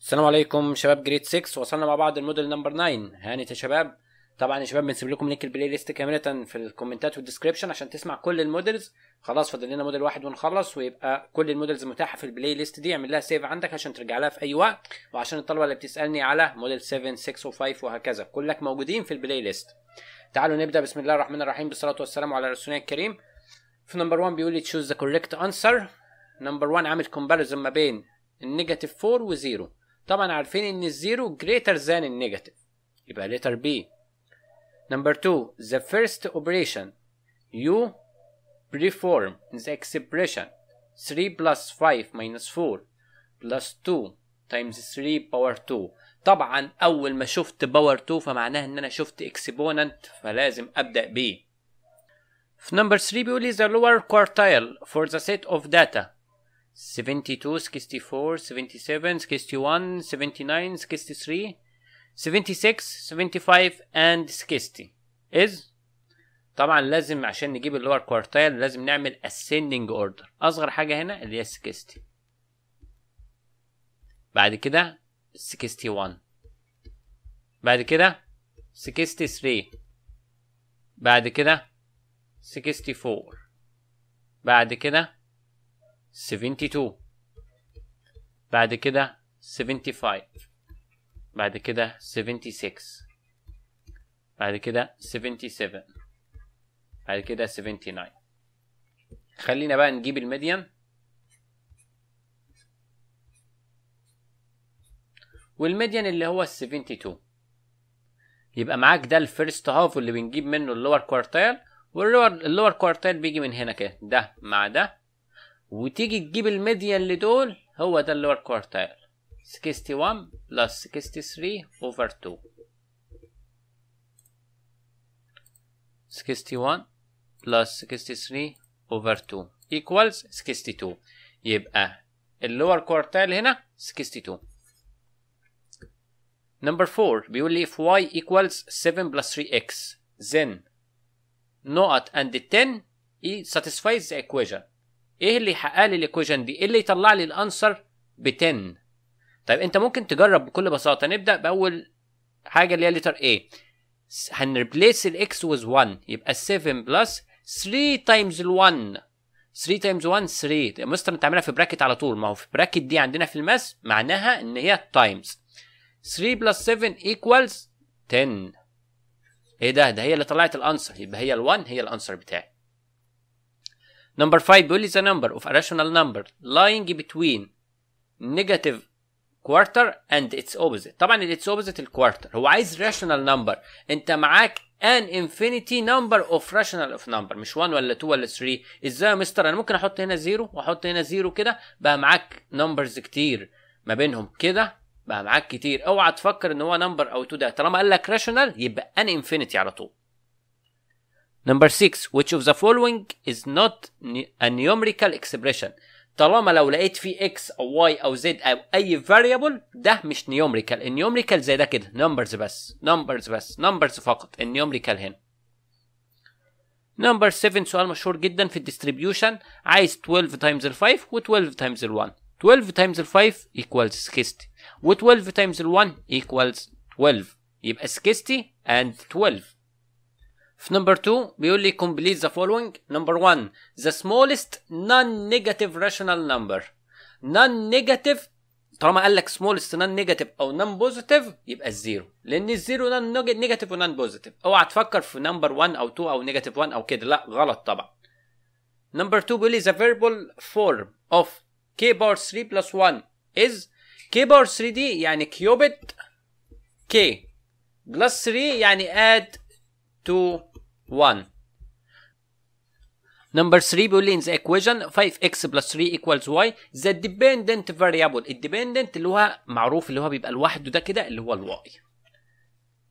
السلام عليكم شباب جريد 6 وصلنا مع بعض الموديل نمبر 9 هانت يا شباب طبعا يا شباب بنسيب لكم لينك البلاي ليست كامله في الكومنتات والديسكربشن عشان تسمع كل المودلز خلاص فاضل لنا موديل واحد ونخلص ويبقى كل المودلز متاحه في البلاي ليست دي اعمل لها سيف عندك عشان ترجع لها في اي وقت وعشان الطلبه اللي بتسالني على موديل 7 6 و5 وهكذا كلك موجودين في البلاي ليست تعالوا نبدا بسم الله الرحمن الرحيم بالصلاه والسلام على رسولنا الكريم في نمبر 1 بيقول لي تشوز ذا كوريكت انسر نمبر 1 عامل كومباريزون ما بين النيجاتيف 4 وزيرو طبعا عارفين ان الزيرو greater than النيجاتيف يبقى letter B number two the first operation you perform the expression 3 plus 5 minus 4 plus 2 times 3 power 2 طبعا اول ما شفت power 2 فمعناه ان انا شفت exponent فلازم ابدا بيه في number 3 بيقول لي the lower quartile for the set of data 72 64 77 61 79 63 76 75 and 60 is طبعا لازم عشان نجيب اللور كوارتايل لازم نعمل ascending order اصغر حاجه هنا اللي هي 60 بعد كده 61 بعد كده 63 بعد كده 64 بعد كده 72 بعد كده 75 بعد كده 76 بعد كده 77 بعد كده 79 خلينا بقى نجيب الميديان والميديان اللي هو ال 72 يبقى معاك ده الفيرست هاف واللي بنجيب منه اللور كوارتيل واللور اللور كوارتيل بيجي من هنا كده ده مع ده وتيجي تجيب الميديان لدول هو ده اللور كوارتايل 61 بلس 63 اوفر 2 61 بلس 63 اوفر 2 ايكوالز 62 يبقى اللور كوارتايل هنا 62 نمبر 4 بيقول لي if y equals 7 plus 3x then نقط and 10 satisfies the equation ايه اللي يحقق لي الايكويشن دي؟ ايه اللي يطلع لي الانسر ب 10؟ طيب انت ممكن تجرب بكل بساطه نبدا باول حاجه اللي هي لتر A هنريبليس الاكس وز 1 يبقى 7 بلس 3 تايمز ال 1 3 تايمز 1 3 يا مستر انت عاملها في براكت على طول ما هو في براكت دي عندنا في الماس معناها ان هي تايمز 3 بلس 7 ايكوالز 10 ايه ده ده هي اللي طلعت الانسر يبقى هي ال1 هي الانسر بتاعي نمبر 5 بيقول لي the number of a rational number lying between negative quarter and its opposite طبعا الاتس اوبوزيت الكوارتر هو عايز rational number انت معاك an infinity number of rational اوف number مش 1 ولا 2 ولا 3 ازاي يا مستر انا ممكن احط هنا 0 واحط هنا 0 كده بقى معاك numbers كتير ما بينهم كده بقى معاك كتير اوعى تفكر ان هو نمبر او 2 ده طالما قال لك rational يبقى an infinity على طول Number six, which of the following is not a numerical expression? طالما لو لقيت في x او y او z او اي variable ده مش numerical. النيومريكال زي ده كده numbers بس numbers بس numbers فقط النيومريكال هنا. Number seven سؤال مشهور جدا في الديستريبيوشن عايز 12 times the 5 with 12 times the 1. 12 times the 5 equals 60 و 12 times the 1 equals 12 يبقى 60 and 12. في نمبر 2 بيقول لي complete the following نمبر 1 the smallest non-negative rational number non-negative طالما قال لك smallest non-negative او non-positive يبقى الزيرو لان الزيرو non-negative و non-positive اوعى تفكر في نمبر 1 او 2 او negative 1 او كده لا غلط طبعا نمبر 2 بيقول لي the verbal form of k power 3 plus 1 is k power 3 دي يعني كيوبت k بلس 3 يعني add 2 1 Number 3 بيقول لي in the equation 5x plus 3 equals y the dependent variable الديبندنت اللي هو معروف اللي هو بيبقى لوحده ده كده اللي هو الواي.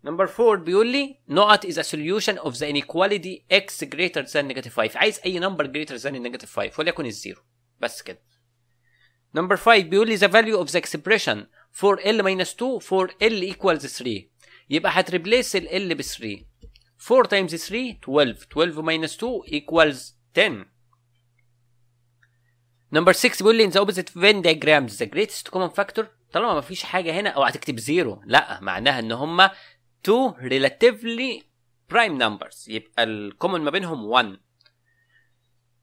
Number 4 بيقول لي نقط is a solution of the inequality x greater than negative 5 عايز أي number greater than negative 5 وليكن الزيرو بس كده. Number 5 بيقول لي the value of the expression for l minus 2 for l equals 3 يبقى هتريبليس ال l ب 3 4 times 3 12 12 minus 2 equals 10 نمبر 6 بيقول لي in the opposite Venn diagrams the greatest common factor طالما ما فيش حاجه هنا اوعى تكتب زيرو لا معناها ان هما two relatively prime numbers يبقى الكومن ما بينهم 1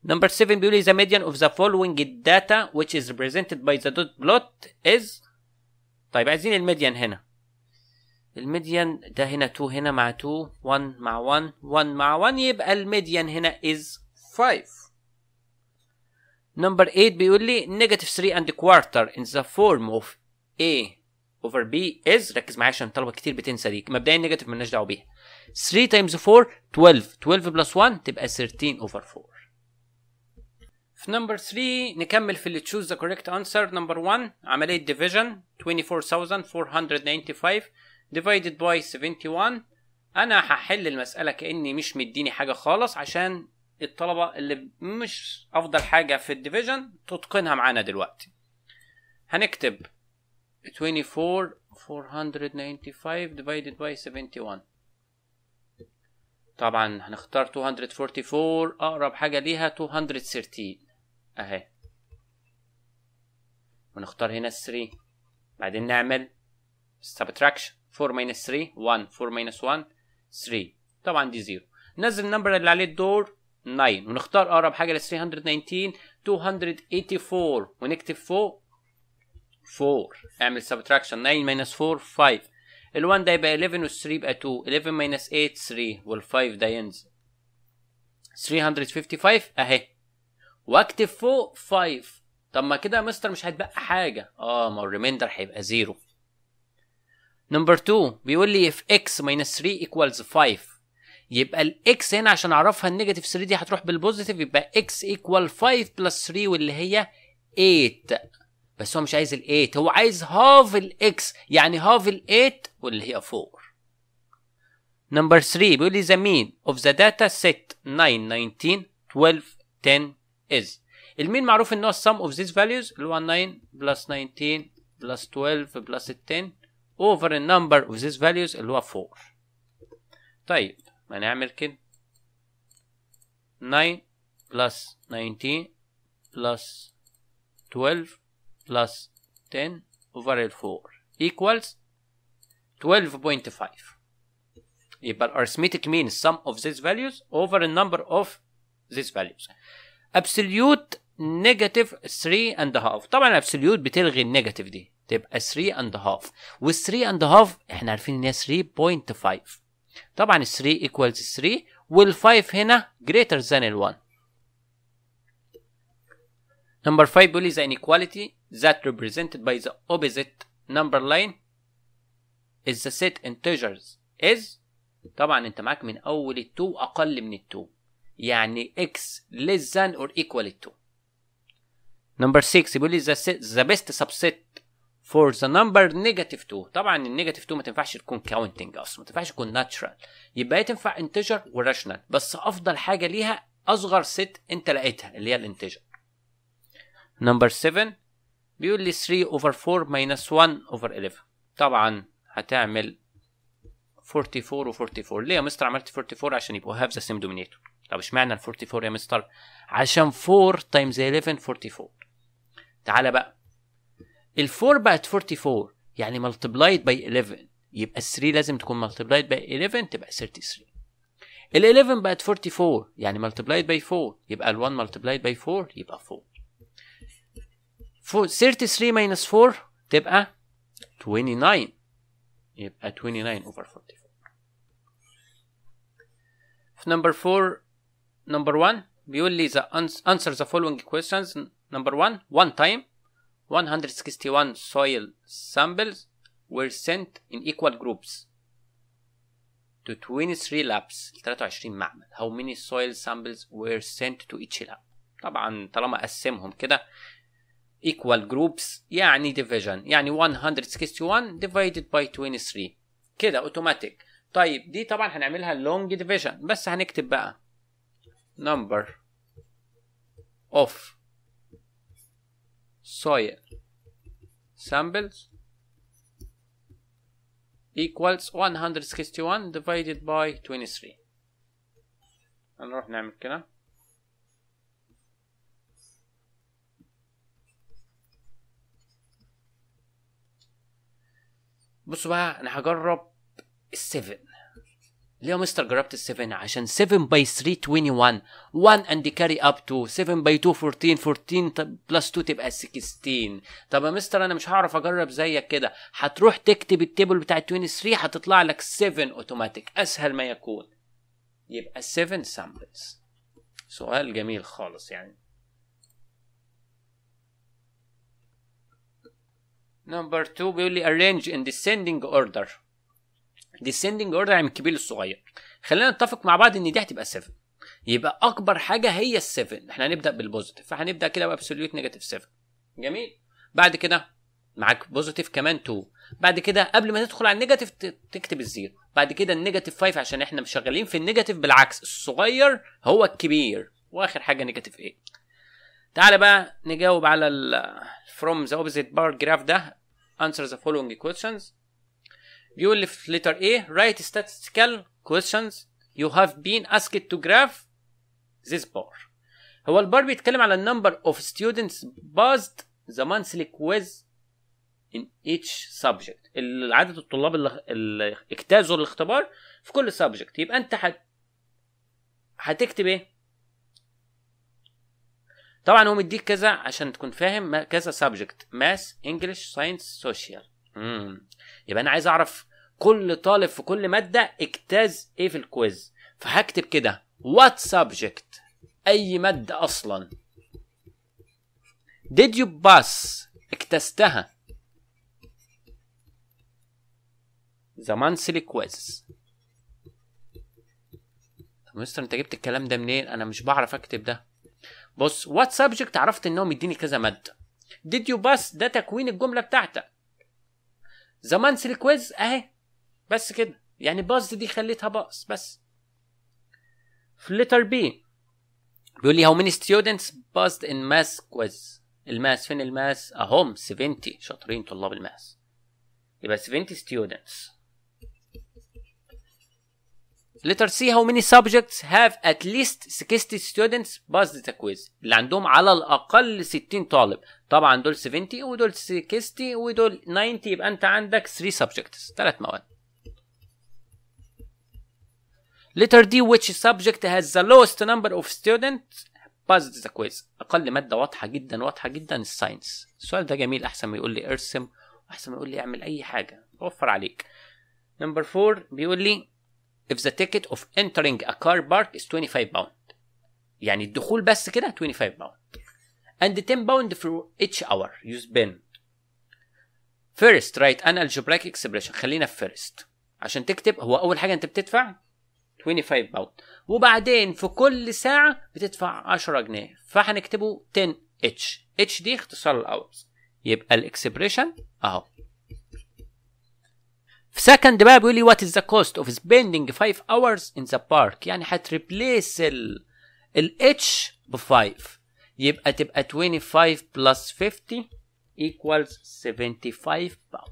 نمبر 7 بيقول لي the median of the following data which is represented by the dot plot is طيب عايزين الميديان هنا الميديان ده هنا 2 هنا مع 2 1 مع 1 1 مع 1 يبقى الميديان هنا is 5 نمبر 8 بيقول لي negative 3 and quarter in the form of A over B is ركز معايا عشان الطلبة كتير بتنسى دي مبدئيا negative مالناش دعوة بيها 3 times 4 12 12 plus 1 تبقى 13 over 4 في نمبر 3 نكمل في اللي تشوز ذا كوريكت انسر نمبر 1 عملية division 24495 divided by 71 انا هحل المساله كاني مش مديني حاجه خالص عشان الطلبه اللي مش افضل حاجه في الديفيجن تتقنها معانا دلوقتي هنكتب 24 495 divided by 71 طبعا هنختار 244 اقرب حاجه ليها 213 اهي ونختار هنا 3 بعدين نعمل subtraction 4 minus 3 1 4 minus 1 3 طبعا دي 0 نزل النمبر اللي عليه الدور 9 ونختار اقرب حاجه ل 319 284 ونكتب فوق 4 اعمل سبتراكشن 9 minus 4 5 ال1 ده يبقى 11 وال3 يبقى 2 11 minus 8 3 وال5 ده ينزل 355 اهي واكتب فوق 5 طب ما كده يا مستر مش هيتبقى حاجه اه ما الريميندر هيبقى زيرو نمبر 2 بيقول لي if x minus 3 equals 5 يبقى الاكس هنا عشان اعرفها النيجاتيف 3 دي هتروح بالبوزيتيف يبقى x equal 5 plus 3 واللي هي 8 بس هو مش عايز ال 8 هو عايز هاف الاكس يعني هاف ال 8 واللي هي 4 نمبر 3 بيقول لي the mean of the data set 9 19 12 10 is المين معروف ان هو sum اوف ذيس فاليوز اللي هو 9 بلس 19 بلس 12 بلس 10 over a number of these values اللي هو 4 طيب هنعمل كده 9 plus 19 plus 12 plus 10 over 4 equals 12.5 يبقى arithmetic means sum of these values over a number of these values absolute negative 3 and a half طبعا absolute بتلغي النيجاتيف دي تبقى 3 اند هاف وال 3 اند هاف احنا عارفين ان هي 3.5 طبعا ال 3 equals 3 وال 5 هنا greater than ال 1 Number 5 بيقول لي the inequality that represented by the opposite number line is the set integers is طبعا انت معاك من اول ال 2 اقل من ال 2 يعني x less than or equal to 2 Number 6 بيقول لي the, set, the best subset for the number negative 2 طبعا النيجاتيف 2 ما تنفعش تكون كاونتنج اصلا ما تنفعش تكون ناتشرال يبقى هي تنفع انتجر وراشنال بس افضل حاجه ليها اصغر ست انت لقيتها اللي هي الانتجر نمبر 7 بيقول لي 3 over 4 minus 1 over 11 طبعا هتعمل 44 و44 ليه يا مستر عملت 44 عشان يبقوا هاف ذا سيم دومينيتور طب اشمعنى ال 44 يا مستر عشان 4 تايمز 11 44 تعالى بقى ال4 بقت 44 يعني ملتبلايد باي 11 يبقى ال 3 لازم تكون ملتبلايد باي 11 تبقى 33 ال 11 بقت 44 يعني ملتبلايد باي 4 يبقى ال 1 ملتبلايد باي 4 يبقى 4 33 ماينس 4 تبقى 29 يبقى 29 over 44 في نمبر 4 نمبر 1 بيقول لي the answer the following questions number 1 one time 161 soil samples were sent in equal groups to 23 labs 23 معمل how many soil samples were sent to each lab طبعا طالما قسمهم كده equal groups يعني division يعني 161 divided by 23 كده اوتوماتيك طيب دي طبعا هنعملها long division بس هنكتب بقى number of soil samples equals 161 divided by 23 هنروح نعمل كده بصوا بقى انا هجرب ال7 ليه مستر جربت ال 7 عشان 7 باي 3 21 1 اند كاري اب تو 7 باي 2 14 14 بلس 2 تبقى 16 طب يا مستر انا مش هعرف اجرب زيك كده هتروح تكتب التيبل بتاع 23 هتطلع لك 7 اوتوماتيك اسهل ما يكون يبقى 7 سامبلز سؤال جميل خالص يعني نمبر 2 بيقول لي arrange in descending order ديسندنج اوردر يعني من الكبير للصغير خلينا نتفق مع بعض ان دي هتبقى 7 يبقى اكبر حاجه هي ال 7 احنا هنبدا بالبوزيتيف فهنبدا كده بابسوليوت نيجاتيف 7 جميل بعد كده معاك بوزيتيف كمان 2 بعد كده قبل ما تدخل على النيجاتيف تكتب الزيرو بعد كده النيجاتيف 5 عشان احنا شغالين في النيجاتيف بالعكس الصغير هو الكبير واخر حاجه نيجاتيف 8 تعالى بقى نجاوب على ال ذا اوبزيت بار جراف ده answer the following questions بيقول لي في letter A write statistical questions you have been asked to graph this bar هو البار بيتكلم على number of students passed the monthly quiz in each subject عدد الطلاب اللي اجتازوا الاختبار في كل subject يبقى انت حت... هتكتب ايه طبعا هو مديك كذا عشان تكون فاهم كذا subject math English science social امم يبقى انا عايز اعرف كل طالب في كل ماده اجتاز ايه في الكويز فهكتب كده وات سبجكت اي ماده اصلا ديد يو باس اجتزتها ذا مانثلي كويز طب مستر انت جبت الكلام ده منين انا مش بعرف اكتب ده بص وات سبجكت عرفت ان هو مديني كذا ماده ديد يو باس ده تكوين الجمله بتاعتك زمان كويز اهي بس كده يعني باز دي خليتها باص بس في ليتر بي بيقول لي هاو ماني ستودنتس باسد ان ماس كويز الماس فين الماس اهم 70 شاطرين طلاب الماس يبقى 70 ستودنتس letter C how many subjects have at least 60 students passed the quiz اللي عندهم على الاقل 60 طالب طبعا دول 70 ودول 60 ودول 90 يبقى انت عندك 3 subjects 3 مواد letter D which subject has the lowest number of students passed the quiz اقل ماده واضحه جدا واضحه جدا الساينس السؤال ده جميل احسن ما يقول لي ارسم احسن ما يقول لي اعمل اي حاجه اوفر عليك نمبر 4 بيقول لي if the ticket of entering a car park is 25 pound يعني الدخول بس كده 25 pound and 10 pound for each hour you spend first write an algebraic expression خلينا في first عشان تكتب هو اول حاجه انت بتدفع 25 باوند وبعدين في كل ساعه بتدفع 10 جنيه فهنكتبه 10 h h دي اختصار الاورز يبقى الاكسبريشن اهو في سكند بقى بيقول لي وات از ذا كوست اوف سبيندينج 5 اورز ان ذا بارك يعني هتريبليس ال الاتش ب 5 يبقى تبقى 25 بلس 50 ايكوالز 75 باوند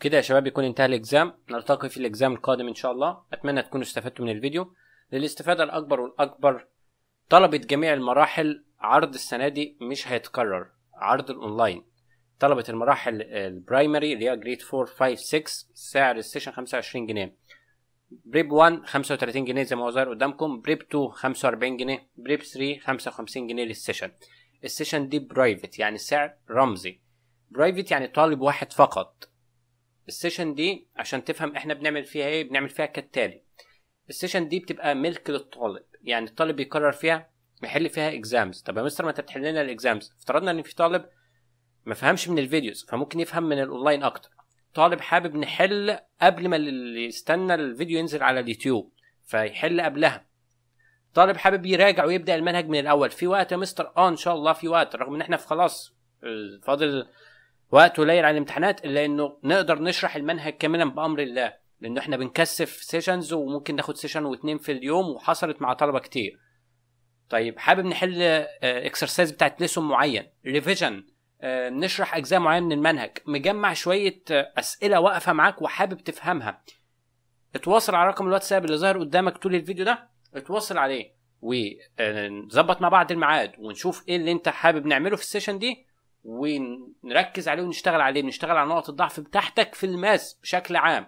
كده يا شباب يكون انتهى الاكزام نلتقي في الاكزام القادم ان شاء الله اتمنى تكونوا استفدتوا من الفيديو للاستفاده الاكبر والاكبر طلبة جميع المراحل عرض السنه دي مش هيتكرر عرض الاونلاين طلبة المراحل البرايمري اللي هي جريد 4 5 6 سعر السيشن 25 جنيه بريب 1 35 جنيه زي ما هو ظاهر قدامكم بريب 2 45 جنيه بريب 3 55 جنيه للسيشن السيشن دي برايفت يعني سعر رمزي برايفت يعني طالب واحد فقط السيشن دي عشان تفهم احنا بنعمل فيها ايه بنعمل فيها كالتالي السيشن دي بتبقى ملك للطالب يعني الطالب بيقرر فيها يحل فيها اكزامز طب يا مستر ما انت بتحل لنا الاكزامز افترضنا ان في طالب ما فهمش من الفيديوز فممكن يفهم من الاونلاين اكتر طالب حابب نحل قبل ما اللي يستنى الفيديو ينزل على اليوتيوب فيحل قبلها طالب حابب يراجع ويبدا المنهج من الاول في وقت يا مستر اه ان شاء الله في وقت رغم ان احنا في خلاص آه، فاضل وقت قليل على الامتحانات الا انه نقدر نشرح المنهج كاملا بامر الله لانه احنا بنكثف سيشنز وممكن ناخد سيشن واثنين في اليوم وحصلت مع طلبه كتير طيب حابب نحل اكسرسايز آه، بتاعت ليسون معين ريفيجن آه، نشرح اجزاء معينه من المنهج مجمع شويه آه، اسئله واقفه معاك وحابب تفهمها اتواصل على رقم الواتساب اللي ظاهر قدامك طول الفيديو ده اتواصل عليه ونظبط آه، مع بعض الميعاد ونشوف ايه اللي انت حابب نعمله في السيشن دي ونركز عليه ونشتغل عليه نشتغل على نقط الضعف بتاعتك في الماس بشكل عام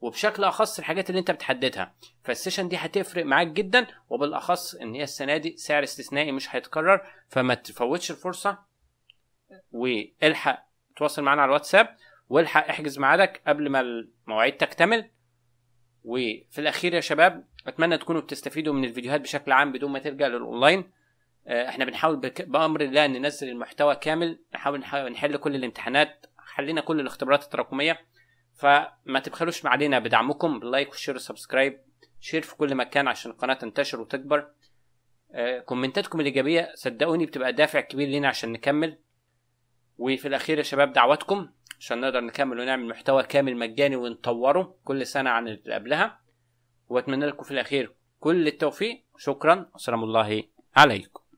وبشكل اخص الحاجات اللي انت بتحددها فالسيشن دي هتفرق معاك جدا وبالاخص ان هي السنه دي سعر استثنائي مش هيتكرر فما تفوتش الفرصه والحق تواصل معانا على الواتساب والحق احجز ميعادك قبل ما المواعيد تكتمل وفي الاخير يا شباب اتمنى تكونوا بتستفيدوا من الفيديوهات بشكل عام بدون ما ترجع للاونلاين آه، احنا بنحاول بامر الله ننزل المحتوى كامل نحاول نحل كل الامتحانات حلينا كل الاختبارات التراكميه فما تبخلوش علينا بدعمكم باللايك والشير والسبسكرايب شير في كل مكان عشان القناه تنتشر وتكبر آه، كومنتاتكم الايجابيه صدقوني بتبقى دافع كبير لينا عشان نكمل وفي الاخير يا شباب دعواتكم عشان نقدر نكمل ونعمل محتوى كامل مجاني ونطوره كل سنه عن اللي قبلها واتمنى لكم في الاخير كل التوفيق شكرا والسلام الله عليكم